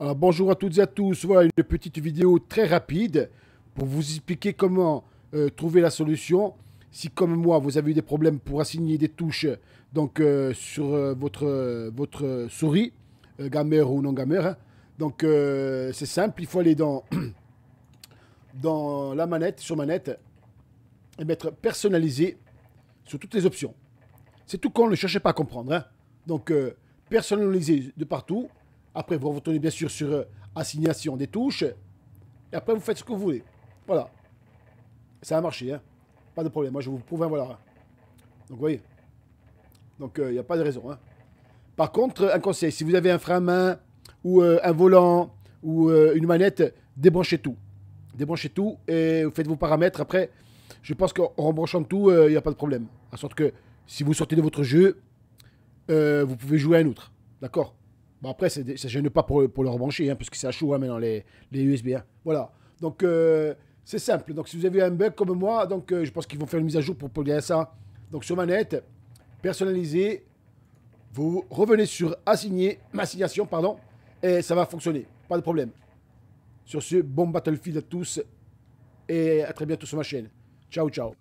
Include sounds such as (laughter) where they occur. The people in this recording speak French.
Alors euh, bonjour à toutes et à tous, voilà une petite vidéo très rapide pour vous expliquer comment euh, trouver la solution. Si comme moi vous avez eu des problèmes pour assigner des touches donc, euh, sur votre, votre souris, gamer ou non gamer, hein, donc c'est simple, il faut aller dans, (coughs) dans la manette, sur manette, et mettre personnaliser sur toutes les options. C'est tout qu'on ne cherchait pas à comprendre. Hein. Donc personnaliser de partout, après, vous retournez bien sûr sur euh, assignation des touches. Et après, vous faites ce que vous voulez. Voilà. Ça a marché, hein. Pas de problème. Moi, je vous prouve, un hein, voilà. Donc, vous voyez. Donc, il euh, n'y a pas de raison, hein. Par contre, un conseil, si vous avez un frein à main, ou euh, un volant, ou une manette, débranchez tout. Débranchez tout et vous faites vos paramètres. Après, je pense qu'en rebranchant tout, il n'y a pas de problème. En sorte que si vous sortez de votre jeu, vous pouvez jouer à un autre. D'accord Bon, après, c'est gêne pas pour, pour le rebrancher, hein, que c'est à chaud hein, maintenant les, USB. Hein. Voilà. Donc, euh, c'est simple. Donc, si vous avez un bug comme moi, donc euh, je pense qu'ils vont faire une mise à jour pour à ça. Donc, sur manette, personnalisée, vous revenez sur assigner, ma signation, pardon, et ça va fonctionner. Pas de problème. Sur ce, bon Battlefield à tous et à très bientôt sur ma chaîne. Ciao, ciao.